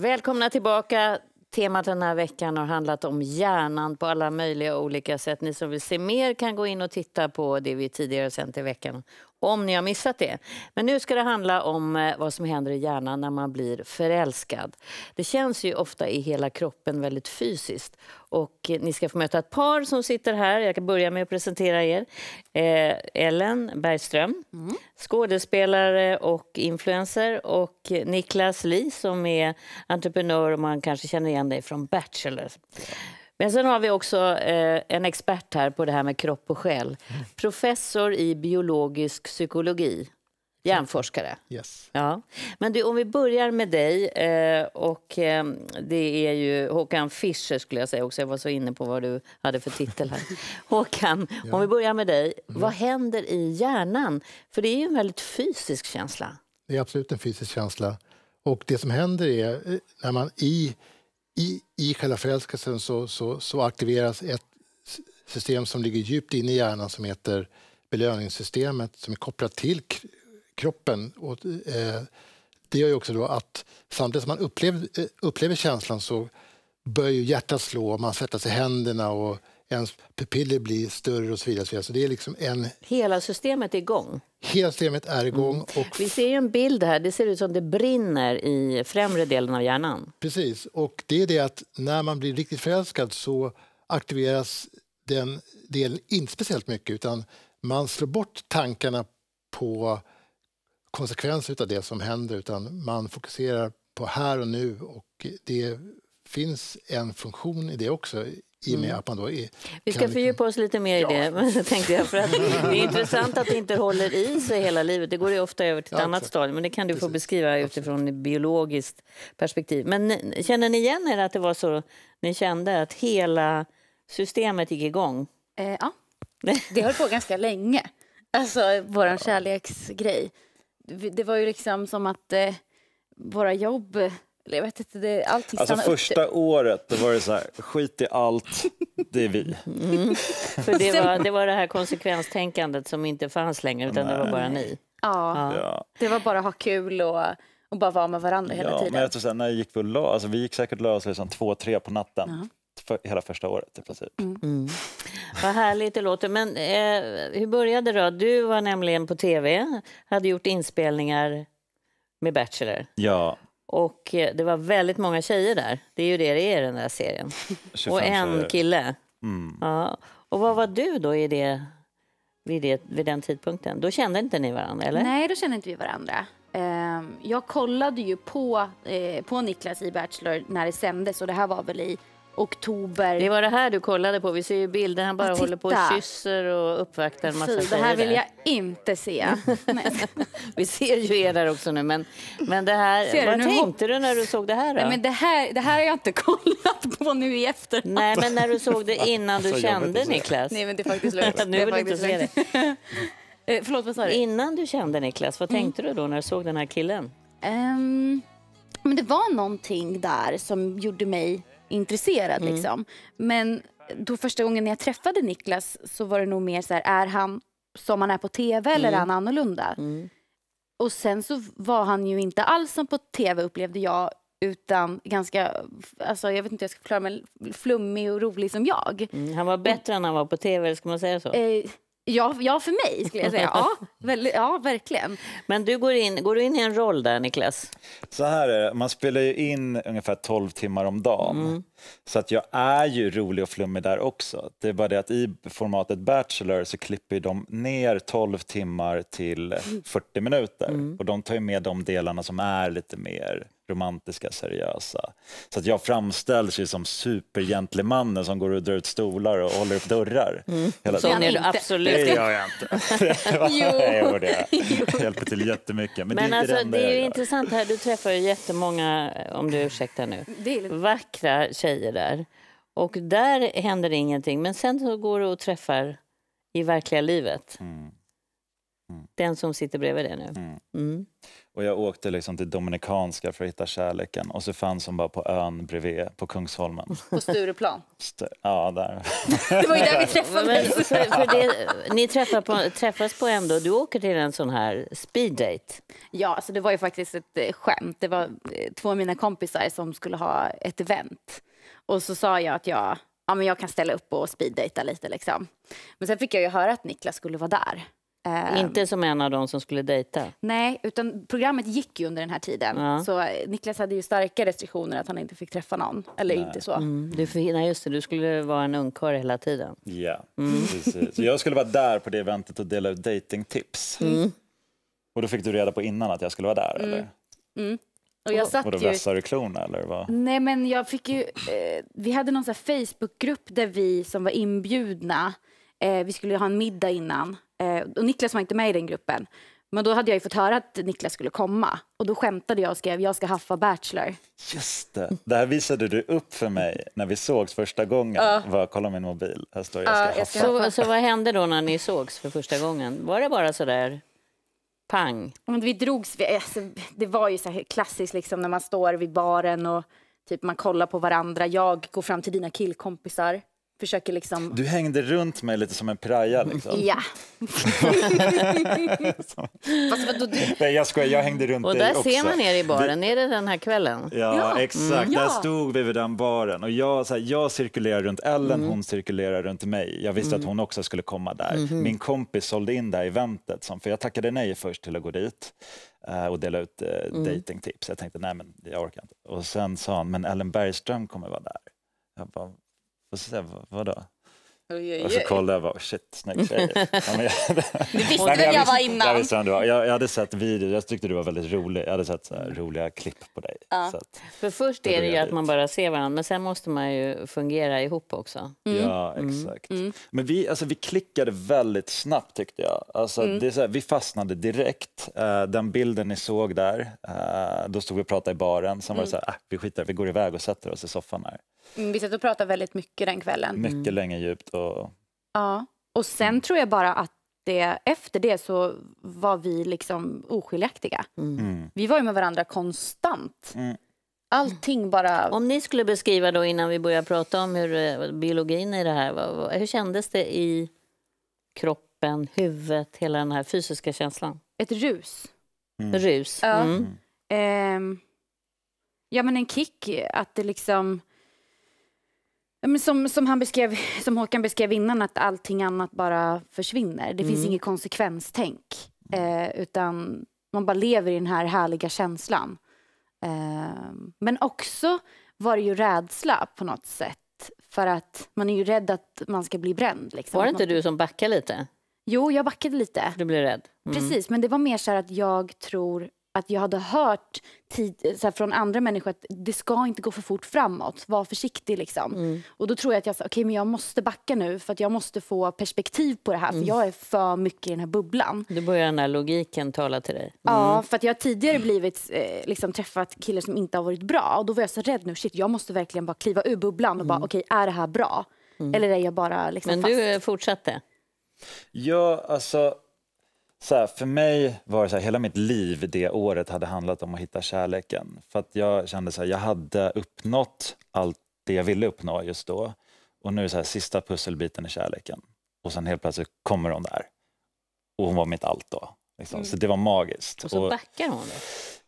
Välkomna tillbaka. Temat den här veckan har handlat om hjärnan på alla möjliga olika sätt. Ni som vill se mer kan gå in och titta på det vi tidigare sänt i veckan om ni har missat det. Men nu ska det handla om eh, vad som händer i hjärnan när man blir förälskad. Det känns ju ofta i hela kroppen väldigt fysiskt. Och eh, ni ska få möta ett par som sitter här. Jag kan börja med att presentera er. Eh, Ellen Bergström, mm. skådespelare och influencer. Och eh, Niklas Li som är entreprenör och man kanske känner igen dig från Bachelor. Men sen har vi också eh, en expert här på det här med kropp och själ. Mm. Professor i biologisk psykologi. Hjärnforskare. Yes. Ja. Men du, om vi börjar med dig. Eh, och eh, Det är ju Håkan Fischer, skulle jag säga också. Jag var så inne på vad du hade för titel här. Håkan, ja. om vi börjar med dig. Mm. Vad händer i hjärnan? För det är ju en väldigt fysisk känsla. Det är absolut en fysisk känsla. Och det som händer är eh, när man i i, i själva förälskelsen så, så, så aktiveras ett system som ligger djupt inne i hjärnan som heter belöningssystemet som är kopplat till kroppen. Och, eh, det gör ju också då att samtidigt som man upplever, eh, upplever känslan så börjar hjärtat slå, man svettas i händerna och ens pupiller blir större och så vidare. Så, vidare. så det är liksom en... Hela systemet är igång? Hela systemet är mm. igång. Mm. Och... Vi ser en bild här, det ser ut som det brinner i främre delen av hjärnan. Precis, och det är det att när man blir riktigt förälskad så aktiveras den delen inte speciellt mycket utan man slår bort tankarna på konsekvenser av det som händer utan man fokuserar på här och nu och det finns en funktion i det också i och med mm. att man då är, Vi ska fördjupa oss lite mer ja. i det, tänkte jag. För att det är intressant att det inte håller i sig hela livet. Det går ju ofta över till ett ja, annat stadium, men det kan du Precis. få beskriva utifrån ett biologiskt perspektiv. Men känner ni igen er att det var så ni kände, att hela systemet gick igång? Eh, ja, det höll på ganska länge. Alltså, vår ja. kärleksgrej. Det var ju liksom som att eh, våra jobb jag vet inte, det, allting alltså första upp. året då var det så här, skit i allt, det är vi. Mm. För det var, det var det här konsekvenstänkandet som inte fanns längre, utan Nej. det var bara ni. Ja. ja. det var bara att ha kul och, och bara vara med varandra hela tiden. Men jag tror så här, när jag gick på la, alltså, vi gick säkert la oss liksom två, tre på natten. Ja. För hela första året i princip. Mm. Mm. Vad härligt det låter. Men eh, hur började det då? Du var nämligen på tv, hade gjort inspelningar med Bachelor. Ja. Och eh, det var väldigt många tjejer där. Det är ju det det är i den där serien. Och en tjejer. kille. Mm. Ja. Och vad var du då i det, vid, det, vid den tidpunkten? Då kände inte ni varandra, eller? Nej, då kände inte vi varandra. Ehm, jag kollade ju på, eh, på Niklas i Bachelor när det sändes och det här var väl i oktober. Det var det här du kollade på. Vi ser ju bilder. Han bara ja, håller på och kysser och uppvaktar en massa Fy, Det här vill där. jag inte se. vi ser ju er där också nu. Men, men det här, ser vad du, tänkte du när du såg det här? Då? Nej, men det, här det här har jag inte kollat på nu i efterhand. Nej, men när du såg det innan du kände, Niklas. Nej, men det är faktiskt lugnt. nu vill du inte se det. Eh, förlåt, vad sa du? Innan du kände Niklas, vad mm. tänkte mm. du då när du såg den här killen? Um, men det var någonting där som gjorde mig intresserad. Mm. Liksom. Men då första gången jag träffade Niklas så var det nog mer så här, är han som han är på tv eller är mm. han annorlunda? Mm. Och sen så var han ju inte alls som på tv upplevde jag utan ganska, alltså jag vet inte hur jag ska förklara men flummig och rolig som jag. Mm, han var bättre än han var på tv, ska man säga så? Eh, Ja, ja, för mig skulle jag säga. Ja, väl, ja, verkligen. Men du går in, går du in i en roll där, Niklas? Så här är det, man spelar ju in ungefär 12 timmar om dagen. Mm. Så att jag är ju rolig och flummig där också. Det är bara det att i formatet Bachelor så klipper de ner 12 timmar till 40 minuter. Mm. Och de tar ju med de delarna som är lite mer romantiska, seriösa. Så att jag framställs ju som supergentlemannen som går och drar ut stolar och håller upp dörrar. Mm. Hela tiden. Är det, absolut. det gör jag inte. jo. Jag det. hjälper till jättemycket. Men, men det är, alltså, det är intressant här, du träffar ju jättemånga, om du ursäktar nu, vackra tjejer där. Och där händer ingenting, men sen så går du och träffar i verkliga livet. Mm. Mm. Den som sitter bredvid dig nu. Mm. mm. Och jag åkte liksom till Dominikanska för att hitta kärleken och så fanns hon bara på ön bredvid, på Kungsholmen. På Stureplan? St ja, där. det var ju där vi träffades. för, för det, ni träffar på, träffas på ändå, du åker till en sån här speed date. Ja, alltså det var ju faktiskt ett eh, skämt. Det var eh, två av mina kompisar som skulle ha ett event och så sa jag att jag, ja, men jag kan ställa upp och speeddejta lite liksom. Men sen fick jag ju höra att Niklas skulle vara där. Ehm. Inte som en av dem som skulle dejta? Nej, utan programmet gick ju under den här tiden. Ja. Så Niklas hade ju starka restriktioner att han inte fick träffa någon. Eller nej. inte så. Mm, du, nej, just det, du skulle vara en ungkarl hela tiden. Ja, mm. precis. Så jag skulle vara där på det eventet och dela ut dejtingtips. Mm. mm. Och då fick du reda på innan att jag skulle vara där, mm. eller? Mm. Och jag satt och då vässade du klorna eller vad? Nej men jag fick ju, eh, vi hade någon sån här Facebookgrupp där vi som var inbjudna Eh, vi skulle ha en middag innan. Eh, och Niklas var inte med i den gruppen. Men då hade jag fått höra att Niklas skulle komma och då skämtade jag och skrev jag ska haffa Bachelor. Just det, det här visade du upp för mig när vi sågs första gången. Uh. Var, kolla min mobil, här står jag ska, uh, haffa. Så, så vad hände då när ni sågs för första gången? Var det bara så där pang? Men vi drogs, vi, alltså, det var ju så här klassiskt liksom när man står vid baren och typ man kollar på varandra. Jag går fram till dina killkompisar försöker liksom... Du hängde runt mig lite som en praja. Liksom. Ja. Fast, du... Nej, jag skojar, jag hängde runt dig också. Och där ser man er i baren, vi... är det den här kvällen? Ja, ja. Mm. exakt. Mm. Där stod vi vid den baren. Och jag, så här, jag cirkulerar runt Ellen, mm. hon cirkulerar runt mig. Jag visste mm. att hon också skulle komma där. Mm-hmm. Min kompis sålde in det här eventet, för jag tackade nej först till att gå dit eh, och dela ut eh, mm. datingtips. Jag tänkte, nej men jag orkar inte. Och sen sa han, men Ellen Bergström kommer vara där. Jag bara, och så säger jag, vadå? Och så kollade jag bara, shit, snygg tjej. du visste väl jag, var innan? Jag, visste vem du var. Jag, jag hade sett videor, jag tyckte du var väldigt rolig. Jag hade sett så roliga klipp på dig. Ja. Att, För först är det ju att man bara ser varandra, men sen måste man ju fungera ihop också. Mm. Ja, mm. exakt. Mm. Men vi, alltså, vi klickade väldigt snabbt tyckte jag. Alltså, mm. det är så här, vi fastnade direkt. Uh, den bilden ni såg där, uh, då stod vi och pratade i baren. Sen var det mm. så här, ah, vi skiter vi går iväg och sätter oss i soffan här. Mm, vi satt och pratade väldigt mycket den kvällen. Mycket mm. länge djupt. Och... Ja, och sen mm. tror jag bara att det, efter det så var vi liksom oskiljaktiga. Mm. Mm. Vi var ju med varandra konstant. Allting bara... Om ni skulle beskriva då innan vi börjar prata om hur eh, biologin i det här, var, hur kändes det i kroppen, huvudet, hela den här fysiska känslan? Ett rus. Rus? Ja. Eh, ja, men en kick, att det liksom men som, som, han beskrev, som Håkan beskrev innan, att allting annat bara försvinner. Det mm. finns inget konsekvenstänk, eh, utan man bara lever i den här härliga känslan. Eh, men också var det ju rädsla på något sätt, för att man är ju rädd att man ska bli bränd. Liksom. Var det inte du som backade lite? Jo, jag backade lite. Du blev rädd? Mm. Precis, men det var mer så här att jag tror att jag hade hört tid, så här, från andra människor att det ska inte gå för fort framåt, var försiktig. Liksom. Mm. Och då tror jag att jag, okay, men jag måste backa nu för att jag måste få perspektiv på det här mm. för jag är för mycket i den här bubblan. Då börjar den här logiken tala till dig. Mm. Ja, för att jag har tidigare blivit, eh, liksom, träffat killar som inte har varit bra och då var jag så rädd nu, shit jag måste verkligen bara kliva ur bubblan och bara mm. okay, är det här bra? Mm. Eller är jag bara liksom, Men fast? du eh, fortsatte? Ja, alltså så här, för mig var det så här, hela mitt liv det året hade handlat om att hitta kärleken. För att jag kände att jag hade uppnått allt det jag ville uppnå just då. Och nu är så här, sista pusselbiten i kärleken. Och sen helt plötsligt kommer hon där. Och hon var mitt allt då. Liksom. Mm. Så det var magiskt. Och så backar hon det.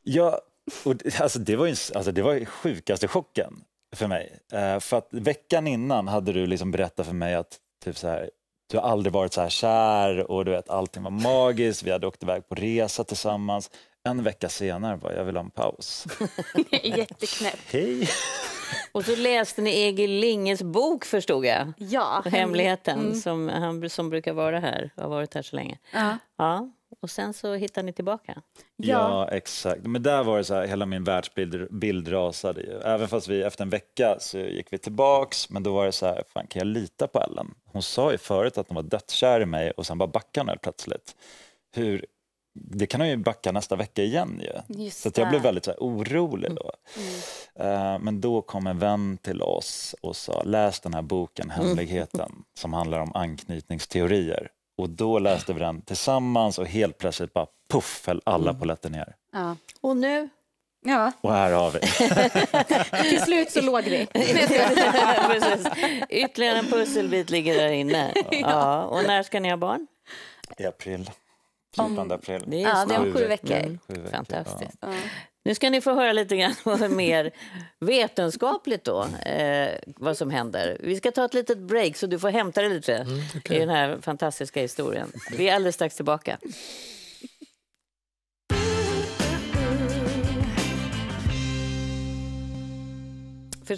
Ja, och, alltså, det var ju alltså, det var sjukaste chocken för mig. Uh, för att veckan innan hade du liksom berättat för mig att typ så här, du har aldrig varit så här kär och du vet, allting var magiskt. Vi hade åkt iväg på resa tillsammans. En vecka senare bara, jag vill ha en paus. Jätteknäppt. Hej! Och så läste ni Egil Linges bok förstod jag. Ja. Hemligheten mm. som, han, som brukar vara här, har varit här så länge. Ja. ja och sen så hittar ni tillbaka. Ja. ja, exakt. Men där var det så här, hela min världsbild bild rasade ju. Även fast vi efter en vecka så gick vi tillbaks, men då var det så här, fan kan jag lita på Ellen? Hon sa ju förut att hon var dödskär i mig och sen bara backade hon helt plötsligt. Hur, det kan hon ju backa nästa vecka igen ju. Just så jag blev väldigt så här, orolig då. Mm. Uh, men då kom en vän till oss och sa, läs den här boken mm. Hemligheten, mm. som handlar om anknytningsteorier. Och då läste vi den tillsammans och helt plötsligt bara puff föll alla mm. polletter ner. Ja. Och nu? Ja. Och här har vi. Till slut så låg vi. Precis. Ytterligare en pusselbit ligger där inne. Ja. Och när ska ni ha barn? I april. 14 april. Det är, ja, det är om sju veckor. veckor. Mm. Fantastiskt. Ja. Nu ska ni få höra lite grann mer vetenskapligt då, eh, vad som händer. Vi ska ta ett litet break så du får hämta dig lite mm, okay. i den här fantastiska historien. Vi är alldeles strax tillbaka.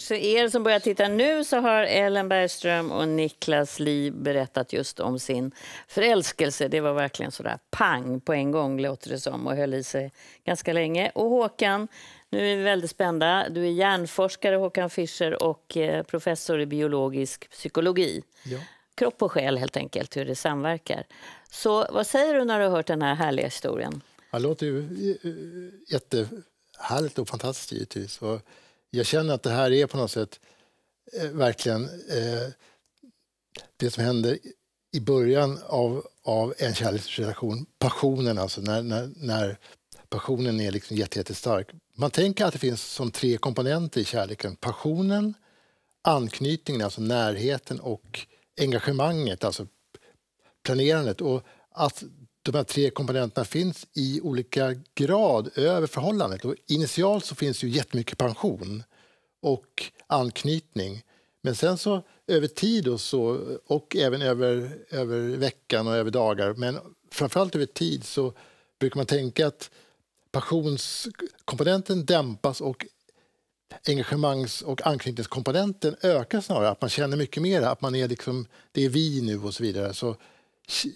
För er som börjar titta nu så har Ellen Bergström och Niklas Li berättat just om sin förälskelse. Det var verkligen sådär pang på en gång låter det som och höll i sig ganska länge. Och Håkan, nu är vi väldigt spända. Du är hjärnforskare Håkan Fischer och eh, professor i biologisk psykologi. Ja. Kropp och själ helt enkelt, hur det samverkar. Så vad säger du när du har hört den här härliga historien? Det låter ju eh, eh, jättehärligt och fantastiskt givetvis jag känner att det här är på något sätt eh, verkligen eh, det som händer i början av, av en kärleksrelation, passionen alltså, när, när, när passionen är liksom jätte, jättestark. Man tänker att det finns som tre komponenter i kärleken. Passionen, anknytningen, alltså närheten och engagemanget, alltså planerandet. Och att de här tre komponenterna finns i olika grad över förhållandet. Och initialt så finns ju jättemycket pension och anknytning. Men sen så över tid och, så, och även över, över veckan och över dagar, men framförallt över tid så brukar man tänka att passionskomponenten dämpas och engagemangs och anknytningskomponenten ökar snarare. Att man känner mycket mer, att man är liksom, det är vi nu och så vidare. Så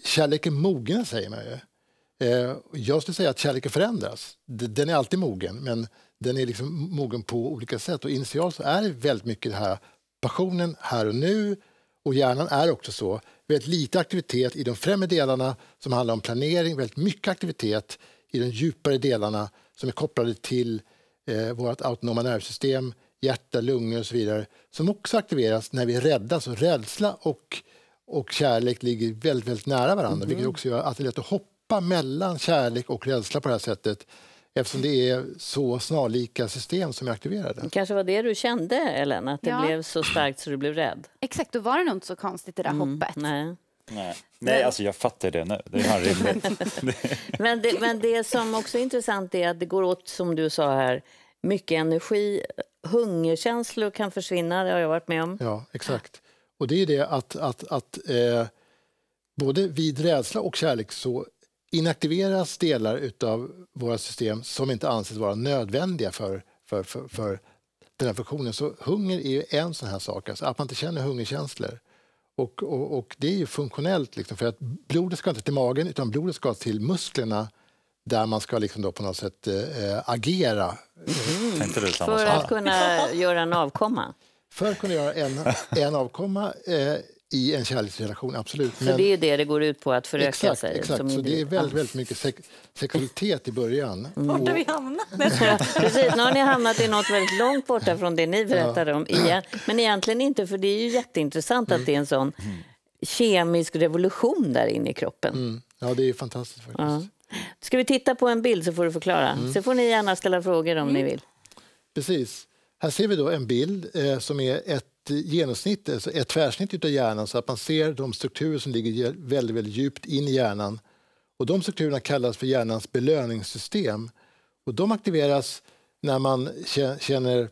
kärleken mogen, säger man ju. Eh, jag skulle säga att kärleken förändras. Den är alltid mogen, men den är liksom mogen på olika sätt. Och initialt så är det väldigt mycket det här passionen här och nu. Och hjärnan är också så. Väldigt lite aktivitet i de främre delarna som handlar om planering. Väldigt mycket aktivitet i de djupare delarna som är kopplade till eh, vårt autonoma nervsystem, hjärta, lungor och så vidare. Som också aktiveras när vi räddas. Och rädsla och och kärlek ligger väldigt, väldigt nära varandra mm. vilket mm-hmm. också gör att det är lätt att hoppa mellan kärlek och rädsla på det här sättet eftersom det är så snarlika system som är aktiverade. Det kanske var det du kände, Ellen, att det ja. blev så starkt så du blev rädd. Exakt, då var det nog inte så konstigt det där mm, hoppet. Nej. Nej. Nej, alltså jag fattar det nu. Det är men, det, men det som också är intressant är att det går åt, som du sa här, mycket energi. Hungerkänslor kan försvinna, det har jag varit med om. Ja, exakt. Och det är det att, att, att eh, både vid rädsla och kärlek så inaktiveras delar av våra system som inte anses vara nödvändiga för, för, för, för den här funktionen. Så hunger är ju en sån här sak, alltså att man inte känner hungerkänslor. Och, och, och det är ju funktionellt, liksom, för att blodet ska inte till magen utan blodet ska till musklerna där man ska liksom då på något sätt äh, agera. Mm. För att kunna göra en avkomma? Förr kunde jag göra en, en avkomma eh, i en kärleksrelation, absolut. Men... För det är det det går ut på, att föröka exakt, sig? Exakt, så det är väldigt, väldigt mycket sex sexualitet i början. Mm. Vart har vi hamnat? Precis, nu har ni hamnat i något väldigt långt borta från det ni berättade om. Igen. Men egentligen inte, för det är ju jätteintressant mm. att det är en sån kemisk revolution där inne i kroppen. Mm. Ja, det är fantastiskt faktiskt. Ja. Ska vi titta på en bild så får du förklara. Mm. Så får ni gärna ställa frågor om mm. ni vill. Precis. Här ser vi då en bild eh, som är ett genomsnitt, alltså ett tvärsnitt av hjärnan så att man ser de strukturer som ligger väldigt, väldigt djupt in i hjärnan. Och de strukturerna kallas för hjärnans belöningssystem. Och de aktiveras när man känner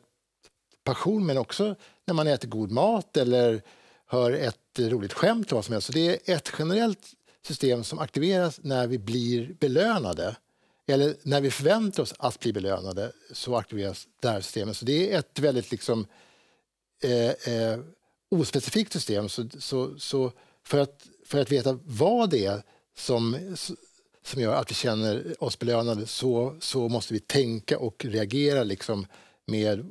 passion men också när man äter god mat eller hör ett roligt skämt. Vad som helst. Så det är ett generellt system som aktiveras när vi blir belönade eller när vi förväntar oss att bli belönade så aktiveras det här systemet. Så det är ett väldigt liksom, eh, eh, ospecifikt system. Så, så, så, för, att, för att veta vad det är som, som gör att vi känner oss belönade så, så måste vi tänka och reagera liksom, med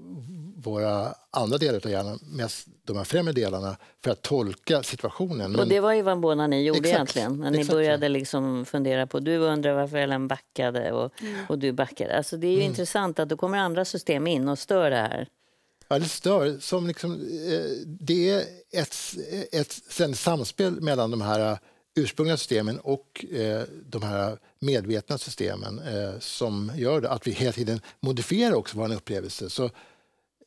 våra andra delar av hjärnan, mest de här främre delarna, för att tolka situationen. Men... Och det var ju vad Bonani gjorde exakt, egentligen, när ni började liksom fundera på, du undrar varför Ellen backade och, mm. och du backade. Alltså det är ju mm. intressant att då kommer andra system in och stör det här. Ja, det stör. Som liksom, eh, det är ett, ett, ett samspel mellan de här ursprungliga systemen och eh, de här medvetna systemen eh, som gör det, att vi hela tiden modifierar också vår upplevelse. Så,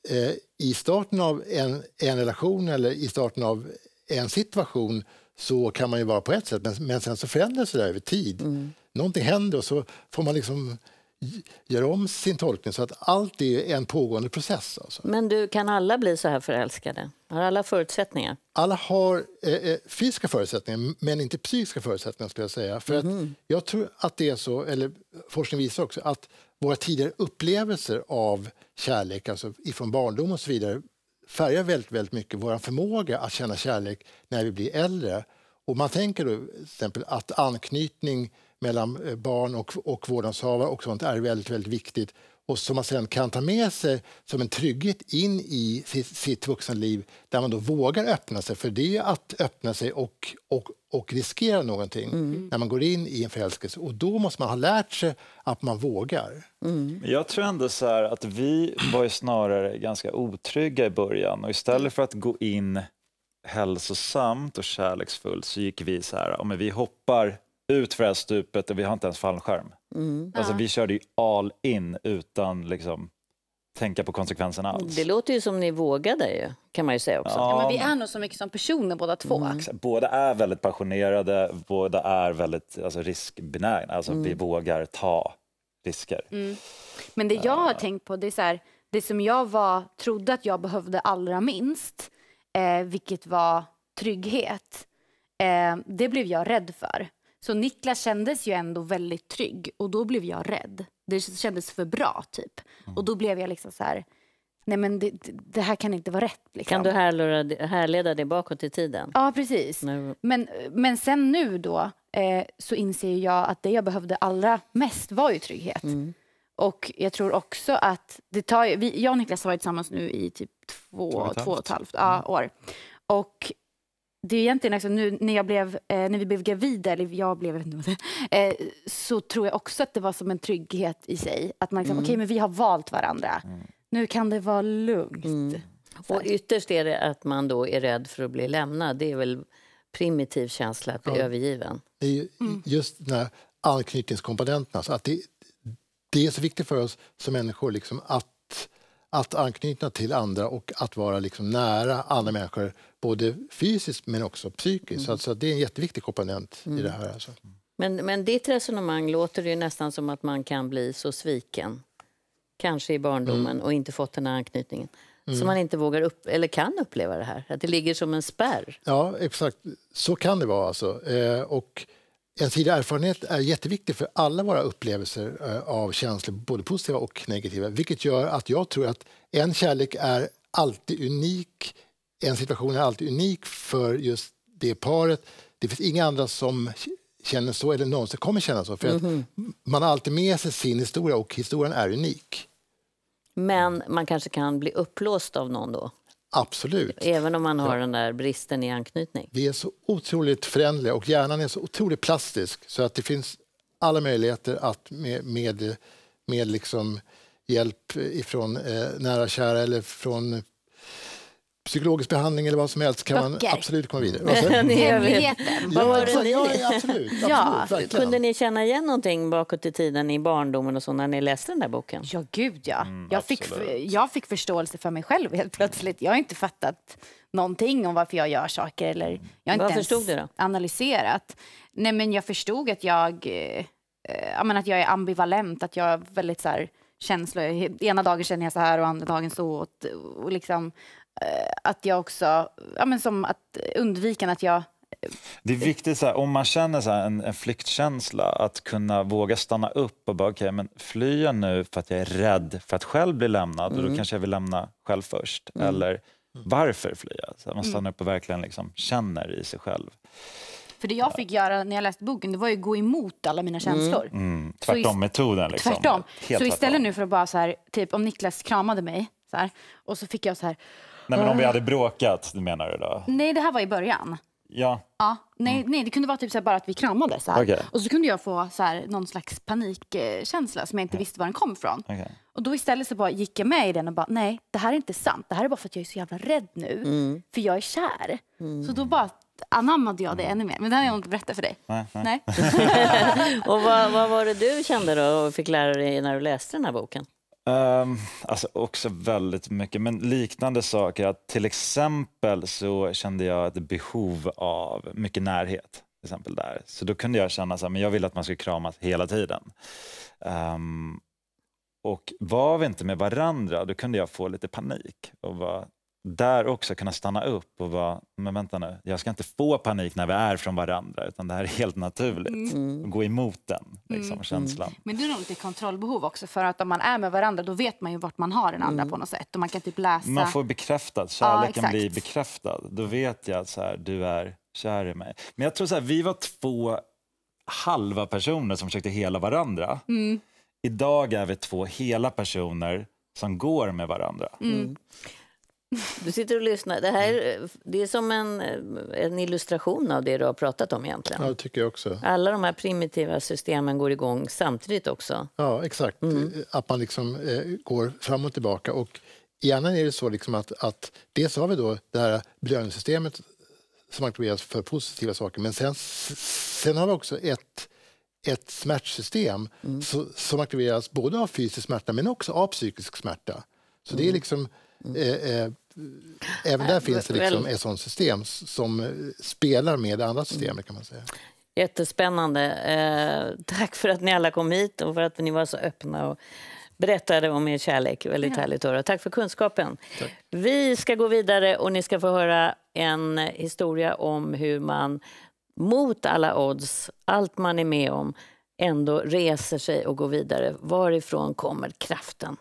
eh, I starten av en, en relation eller i starten av en situation så kan man ju vara på ett sätt men, men sen så förändras det över tid. Mm. Någonting händer och så får man liksom gör om sin tolkning så att allt är en pågående process. Alltså. Men du, kan alla bli så här förälskade? Har alla förutsättningar? Alla har eh, eh fysiska förutsättningar, men inte psykiska förutsättningar. skulle Jag säga. För mm. att mhm. jag tror att det är så, eller forskning visar också, att våra tidigare upplevelser av kärlek, alltså ifrån barndom och så vidare, färgar väldigt, väldigt mycket vår förmåga att känna kärlek när vi blir äldre. Och man tänker då till exempel att anknytning mellan eh, barn och, och vårdnadshavare och sånt är väldigt, väldigt viktigt och som man sen kan ta med sig som en trygghet in i sitt, sitt vuxenliv där man då vågar öppna sig, för det är att öppna sig och, och, och riskera någonting mm. när man går in i en förälskelse. Och då måste man ha lärt sig att man vågar. Mm. Jag tror ändå så att vi var snarare ganska otrygga i början och istället för att gå in hälsosamt och kärleksfullt så gick vi så här, men vi hoppar ut för det här stupet och vi har inte ens fallskärm. Mm. Alltså, vi körde ju all in utan liksom, tänka på konsekvenserna alls. Det låter ju som ni vågade ju, kan man ju säga också. Ja, ja men vi är nog så mycket som personer båda två. Mm. Båda är väldigt passionerade, båda är väldigt alltså, riskbenägna. Alltså mm. vi vågar ta risker. Mm. Men det jag har tänkt på, det är så här, det som jag var, trodde att jag behövde allra minst, eh, vilket var trygghet, eh, det blev jag rädd för. Så Niklas kändes ju ändå väldigt trygg och då blev jag rädd. Det kändes för bra typ. Mm. Och då blev jag liksom så här, nej men det, det här kan inte vara rätt. Liksom. Kan du härleda, härleda det bakåt i tiden? Ja, precis. Nu. Men, men sen nu då eh, så inser jag att det jag behövde allra mest var ju trygghet. Mm. Och jag tror också att det tar, vi, jag och Niklas har varit tillsammans nu i typ två, två och ett halvt, två och ett halvt ja, mm. år. Och det är egentligen alltså, nu när, jag blev, eh, när vi blev gravida, eller jag blev, jag inte, eh, så tror jag också att det var som en trygghet i sig. Att man liksom, mm. okej, okay, men vi har valt varandra. Mm. Nu kan det vara lugnt. Mm. Och ytterst är det att man då är rädd för att bli lämnad. Det är väl primitiv känsla att bli ja. övergiven. Det är mm. just den här anknytningskomponenten, alltså att det, det är så viktigt för oss som människor liksom att, att anknyta till andra och att vara liksom nära andra människor både fysiskt men också psykiskt. Mm. Alltså, det är en jätteviktig komponent mm. i det här. Alltså. Men, men ditt resonemang låter ju nästan som att man kan bli så sviken, kanske i barndomen, mm. och inte fått den här anknytningen. Mm. Så man inte vågar upp, eller kan uppleva det här, att det ligger som en spärr. Ja, exakt. Så kan det vara. Alltså. Eh, och en tidig erfarenhet är jätteviktig för alla våra upplevelser eh, av känslor, både positiva och negativa, vilket gör att jag tror att en kärlek är alltid unik, en situation är alltid unik för just det paret. Det finns inga andra som känner så eller någonsin kommer känna så. För mm-hmm. Man har alltid med sig sin historia och historien är unik. Men man kanske kan bli upplåst av någon då? Absolut. Även om man har den där bristen i anknytning? Vi är så otroligt förändliga och hjärnan är så otroligt plastisk så att det finns alla möjligheter att med, med, med liksom hjälp ifrån eh, nära kära eller från psykologisk behandling eller vad som helst kan Böcker. man absolut komma vidare. Hemligheten. ja, absolut, absolut, ja. Kunde ni känna igen någonting bakåt i tiden i barndomen och så när ni läste den där boken? Ja, gud ja. Mm, jag, fick, jag fick förståelse för mig själv helt plötsligt. Jag har inte fattat någonting om varför jag gör saker eller mm. jag har inte ens analyserat. Nej, men jag förstod att jag, eh, jag att jag är ambivalent, att jag är väldigt så här, känslor. Ena dagen känner jag så här och andra dagen så. Och, och liksom, Eh, att jag också, ja, men som att undvikan att jag det är viktigt, så här, om man känner så här, en, en flyktkänsla, att kunna våga stanna upp och bara, okay, men flyr jag nu för att jag är rädd för att själv bli lämnad, mm. och då mm. kanske jag vill lämna själv först. Mm. Eller varför flyr jag? man mm. stannar upp och verkligen liksom känner i sig själv. För det jag fick göra när jag läste boken, det var ju gå emot alla mina mm. känslor. Mm. Tvärtom-metoden. Liksom. Tvärtom. så istället tvärtom. nu för att bara så här, typ om Niklas kramade mig, så här, och så fick jag så här, Nej, men om vi hade bråkat, menar du då? Nej, det här var i början. Ja. ja nej, nej, det kunde vara typ så bara att vi kramades. Så okay. Och så kunde jag få så här, någon slags panikkänsla som jag inte visste var den kom ifrån. Okay. Och då istället så bara gick jag med i den och bara, nej, det här är inte sant. Det här är bara för att jag är så jävla rädd nu, mm. för jag är kär. Mm. Så då bara anammade jag det mm. ännu mer. Men det har jag inte berättat för dig. Nej. nej. nej. och vad, vad var det du kände då och fick lära dig när du läste den här boken? Um, alltså också väldigt mycket, men liknande saker. Att till exempel så kände jag ett behov av mycket närhet. Till exempel där. Så då kunde jag känna att jag ville att man skulle kramas hela tiden. Um, och var vi inte med varandra, då kunde jag få lite panik och bara där också kunna stanna upp och vara, men vänta nu, jag ska inte få panik när vi är från varandra, utan det här är helt naturligt. Mm. mm. Gå emot den liksom, mm, mm. känslan. Men det är nog lite kontrollbehov också, för att om man är med varandra då vet man ju vart man har den andra mm. på något sätt. Och man kan typ läsa... Man får bekräftat, kärleken ja, blir bekräftad. Då vet jag att så här, du är kär i mig. Men jag tror så här, vi var två halva personer som försökte hela varandra. Mm. Idag är vi två hela personer som går med varandra. Du sitter och lyssnar. Det här mm. det är som en, en illustration av det du har pratat om egentligen. Ja, det tycker jag också. Alla de här primitiva systemen går igång samtidigt också. Ja, exakt. Mm. Att man liksom eh, går fram och tillbaka. Och i hjärnan är det så liksom att, att dels har vi då det här belöningssystemet som aktiveras för positiva saker, men sen, sen har vi också ett ett smärtsystem mm. som aktiveras både av fysisk smärta men också av psykisk smärta. Så mm. det är mm. liksom Mm. Även där äh, finns det liksom ett sånt system som eh, spelar med det andra systemet mm. kan man säga. Jättespännande. tack för att ni alla kom hit och för att ni var så öppna och berättade om er kärlek. Väldigt ja. härligt att höra. Tack för kunskapen. Tack. Vi ska gå vidare och ni ska få höra en historia om hur man mot alla odds, allt man är med om, ändå reser sig och går vidare. Varifrån kommer kraften?